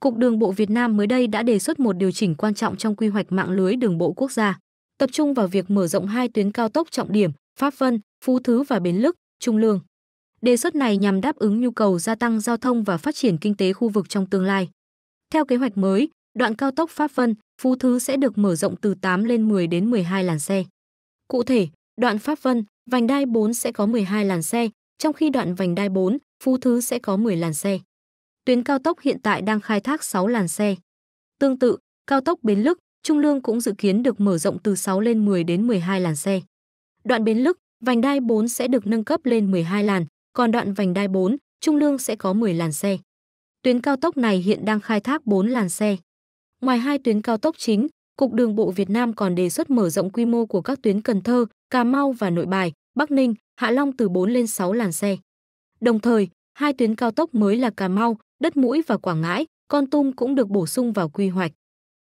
Cục Đường bộ Việt Nam mới đây đã đề xuất một điều chỉnh quan trọng trong quy hoạch mạng lưới đường bộ quốc gia, tập trung vào việc mở rộng hai tuyến cao tốc trọng điểm Pháp Vân, Phú Thứ và Bến Lức, Trung Lương. Đề xuất này nhằm đáp ứng nhu cầu gia tăng giao thông và phát triển kinh tế khu vực trong tương lai. Theo kế hoạch mới, đoạn cao tốc Pháp Vân, Phú Thứ sẽ được mở rộng từ 8 lên 10 đến 12 làn xe. Cụ thể, đoạn Pháp Vân, vành đai 4 sẽ có 12 làn xe, trong khi đoạn vành đai 4, Phú Thứ sẽ có 10 làn xe. Tuyến cao tốc hiện tại đang khai thác 6 làn xe. Tương tự, cao tốc Bến Lức, Trung Lương cũng dự kiến được mở rộng từ 6 lên 10 đến 12 làn xe. Đoạn Bến Lức, vành đai 4 sẽ được nâng cấp lên 12 làn, còn đoạn vành đai 4, Trung Lương sẽ có 10 làn xe. Tuyến cao tốc này hiện đang khai thác 4 làn xe. Ngoài hai tuyến cao tốc chính, Cục Đường bộ Việt Nam còn đề xuất mở rộng quy mô của các tuyến Cần Thơ, Cà Mau và Nội Bài, Bắc Ninh, Hạ Long từ 4 lên 6 làn xe. Đồng thời, hai tuyến cao tốc mới là Cà Mau, đất mũi và Quảng Ngãi, Con Tum cũng được bổ sung vào quy hoạch.